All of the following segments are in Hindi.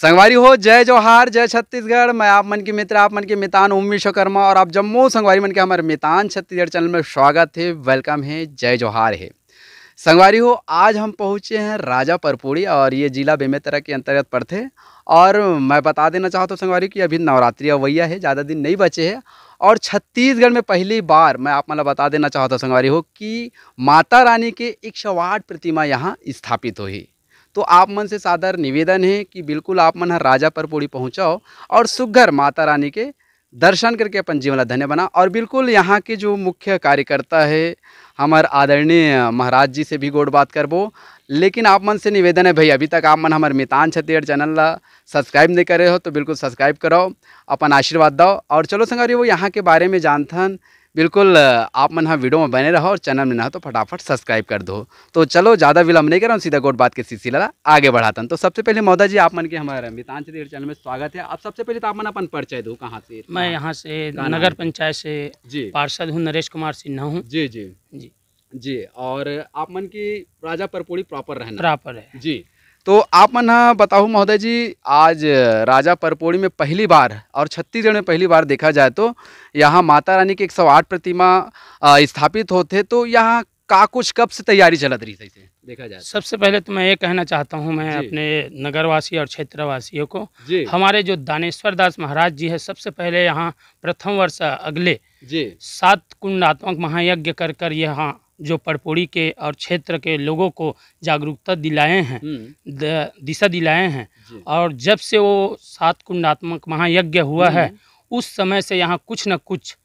संगवारी हो जय जौहार जय छत्तीसगढ़ मैं आप मन के मित्र आप मन के मितान ओम विश्वकर्मा और आप जम्मू संगवारी मन के हमारे मितान छत्तीसगढ़ चैनल में स्वागत है वेलकम है जय जौहार है संगवारी हो आज हम पहुँचे हैं राजा परपुड़ी और ये जिला बेमेतरा के अंतर्गत पड़ते और मैं बता देना चाहता हूँ संगवारी कि अभी नवरात्रि अवैया है ज़्यादा दिन नहीं बचे हैं और छत्तीसगढ़ में पहली बार मैं आप मतलब बता देना चाहता हूँ संगवारी हो कि माता रानी के एक प्रतिमा यहाँ स्थापित हुई तो आप मन से सादर निवेदन है कि बिल्कुल आप मन हर राजा पर पूरी पहुँचाओ और सुघर माता रानी के दर्शन करके अपन जीवन धन्य बना और बिल्कुल यहाँ के जो मुख्य कार्यकर्ता है हमारे आदरणीय महाराज जी से भी गोड बात करबो लेकिन आप मन से निवेदन है भाई अभी तक आप मन हमारे मितान छत्तीसगढ़ चैनल ला सब्सक्राइब नहीं करे हो तो बिल्कुल सब्सक्राइब करो अपन आशीर्वाद दो और चलो संगारी वो यहाँ के बारे में जानथन बिल्कुल आप मन हाँ वीडियो में बने रहो और चैनल में ना तो फटाफट सब्सक्राइब कर दो तो चलो ज़्यादा विलंब नहीं कर रहा हूँ सीधा गोट बात के सिलसिला आगे बढ़ाता हूँ तो सबसे पहले मोदा जी आप मन के हमारे मितांचल चैनल में स्वागत है आप सबसे पहले तो आप मन अपन परिचय दो कहाँ से मैं यहाँ से नगर पंचायत से जी पार्षद हूँ नरेश कुमार सिन्हा हूँ जी जी जी जी और आप मन की राजा परपोड़ी प्रॉपर रहना प्रॉपर है जी तो आप मन बताओ महोदय जी आज राजा परपोड़ी में पहली बार और छत्तीसगढ़ में पहली बार देखा जाए तो यहाँ माता रानी की 108 प्रतिमा स्थापित होते तो यहाँ का कुछ कब से तैयारी चलत रही थी देखा जाए तो? सबसे पहले तो मैं ये कहना चाहता हूँ मैं अपने नगरवासी और क्षेत्रवासियों को हमारे जो दानेश्वर दास महाराज जी है सबसे पहले यहाँ प्रथम वर्ष अगले सात कुंडात्मक महायज्ञ कर कर यहाँ जो पड़पोड़ी के और क्षेत्र के लोगों को जागरूकता दिलाए हैं हम्म। दिशा दिलाए हैं और जब से वो सात कुंडात्मक महायज्ञ हुआ है हम्म। उस समय से यहाँ कुछ न कुछ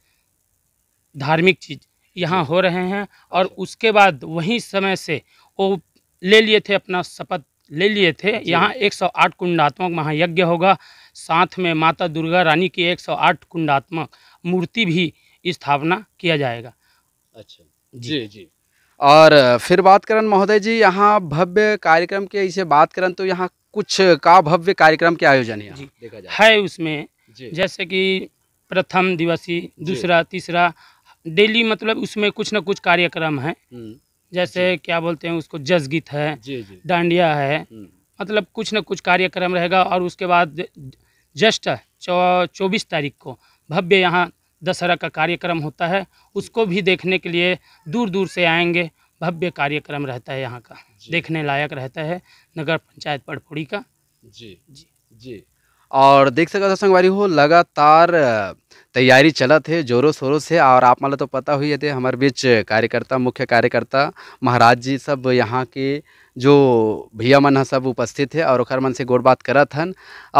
धार्मिक चीज़ यहाँ हो रहे हैं और उसके बाद वहीं समय से वो ले लिए थे अपना शपथ ले लिए थे यहाँ 108 कुंडात्मक महायज्ञ होगा साथ में माता दुर्गा रानी की 108 कुंडात्मक मूर्ति भी स्थापना किया जाएगा अच्छा जी जी और फिर बात करन महोदय जी यहाँ भव्य कार्यक्रम के इसे बात करन तो यहाँ कुछ का भव्य कार्यक्रम के आयोजन है है उसमें जैसे कि प्रथम दिवसीय दूसरा तीसरा डेली मतलब उसमें कुछ ना कुछ कार्यक्रम है हम्म। जैसे क्या बोलते हैं उसको जस गीत है डांडिया है हम्म। मतलब कुछ ना कुछ कार्यक्रम रहेगा और उसके बाद जस्ट चौबीस तारीख को भव्य यहाँ दशहरा का कार्यक्रम होता है उसको भी देखने के लिए दूर दूर से आएंगे भव्य कार्यक्रम रहता है यहाँ का देखने लायक रहता है नगर पंचायत पड़पुड़ी का जी जी जी और देख सकते हो संगवारी हो लगातार तैयारी चलत है जोरों शोरों से और आप माला तो पता हुई थे हमारे बीच कार्यकर्ता मुख्य कार्यकर्ता महाराज जी सब यहाँ के जो भैया मन है सब उपस्थित है और ओखर मन से गोड़ बात करत हन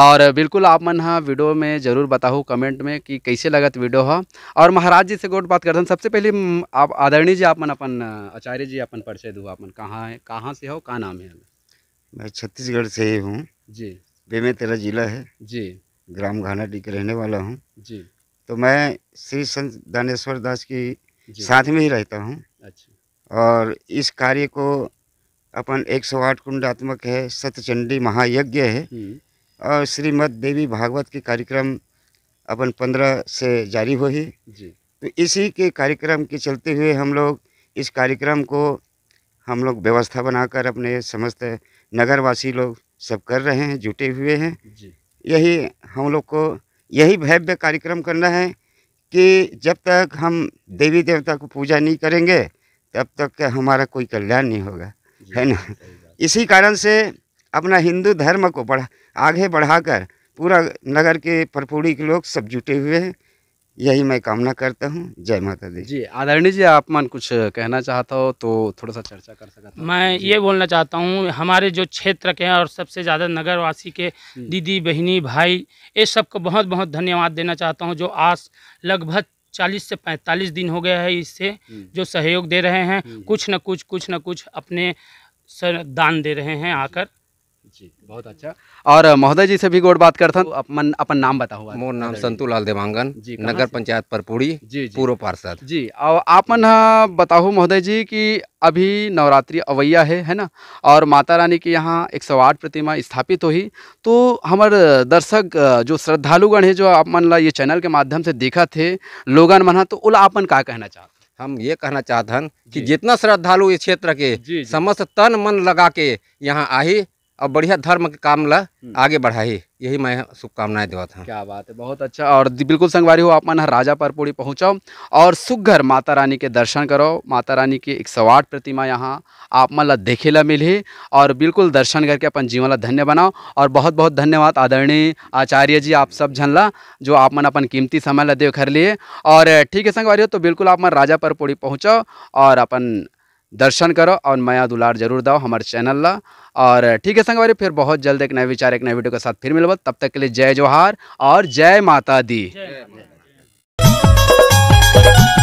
और बिल्कुल आप मन हाँ वीडियो में ज़रूर बताओ कमेंट में कि कैसे लगत वीडियो है और महाराज जी से गोड़ बात करत हन सबसे पहले आप आदरणीय जी मन अपन आचार्य जी अपन परिचय दू अपन कहाँ है कहाँ से हो कहाँ नाम है मैं छत्तीसगढ़ से ही हूँ जी बेमे तेरा जिला है जी ग्राम डी के रहने वाला हूँ जी तो मैं श्री संत दानेश्वर दास की साथ में ही रहता हूँ अच्छा और इस कार्य को अपन एक सौ आठ कुंडात्मक है सतचंडी महायज्ञ है हम्म। और श्रीमद देवी भागवत के कार्यक्रम अपन पंद्रह से जारी हुई तो इसी के कार्यक्रम के चलते हुए हम लोग इस कार्यक्रम को हम लोग व्यवस्था बनाकर अपने समस्त नगरवासी लोग सब कर रहे हैं जुटे हुए हैं यही हम लोग को यही भव्य कार्यक्रम करना है कि जब तक हम देवी देवता को पूजा नहीं करेंगे तब तक हमारा कोई कल्याण नहीं होगा है ना इसी कारण से अपना हिंदू धर्म को बढ़ा आगे बढ़ाकर पूरा नगर के परपूड़ी के लोग सब जुटे हुए हैं यही मैं कामना करता हूँ जय माता दी जी आदरणीय जी आप मन कुछ कहना चाहता हो तो थोड़ा सा चर्चा कर सकता मैं ये बोलना चाहता हूँ हमारे जो क्षेत्र के हैं और सबसे ज़्यादा नगरवासी के दीदी बहनी भाई ये सबको बहुत बहुत धन्यवाद देना चाहता हूँ जो आज लगभग चालीस से पैंतालीस दिन हो गया है इससे जो सहयोग दे रहे हैं कुछ न कुछ कुछ न कुछ अपने दान दे रहे हैं आकर जी बहुत अच्छा और महोदय जी से भी गोड़ बात करथन तो- अपन अपन नाम बताओ मोर नाम संतू लाल देवांगन जी नगर पंचायत परपुड़ी जी पूर्व पार्षद जी और आपन बताओ महोदय जी कि अभी नवरात्रि अवैया है है ना और माता रानी के यहाँ एक सौ आठ प्रतिमा स्थापित हुई तो हमार दर्शक जो श्रद्धालुगण है जो आप मन ला ये चैनल के माध्यम से देखा थे लोगन मन हाँ, तो उला आपन का कहना चाहते हम ये कहना चाहते हैं कि जितना श्रद्धालु इस क्षेत्र के जी, जी, समस्त तन मन लगा के यहाँ आही और बढ़िया धर्म के काम ला हम्म। आगे बढ़ाई यही मैं शुभकामनाएं देवा था क्या बात है बहुत अच्छा और बिल्कुल संगवारी हो आप मन राजा परपुरी पहुँचो और सुघर माता रानी के दर्शन करो माता रानी की एक सौ आठ प्रतिमा यहाँ आप मन ला देखे ला मिले और बिल्कुल दर्शन करके अपन जीवन ला धन्य बनाओ और बहुत बहुत धन्यवाद आदरणीय आचार्य जी आप सब झन ला जो आप मन अपन कीमती समय ला देव कर लिए और ठीक है संगवारी हो तो बिल्कुल आप मन राजा परपुरी पहुँचो और अपन दर्शन करो और माया दुलार जरूर दो हमारे चैनल ला और ठीक है संगवारी फिर बहुत जल्द एक नए विचार एक नए वीडियो के साथ फिर मिलब तब तक के लिए जय जोहार और जय माता दी जै। जै।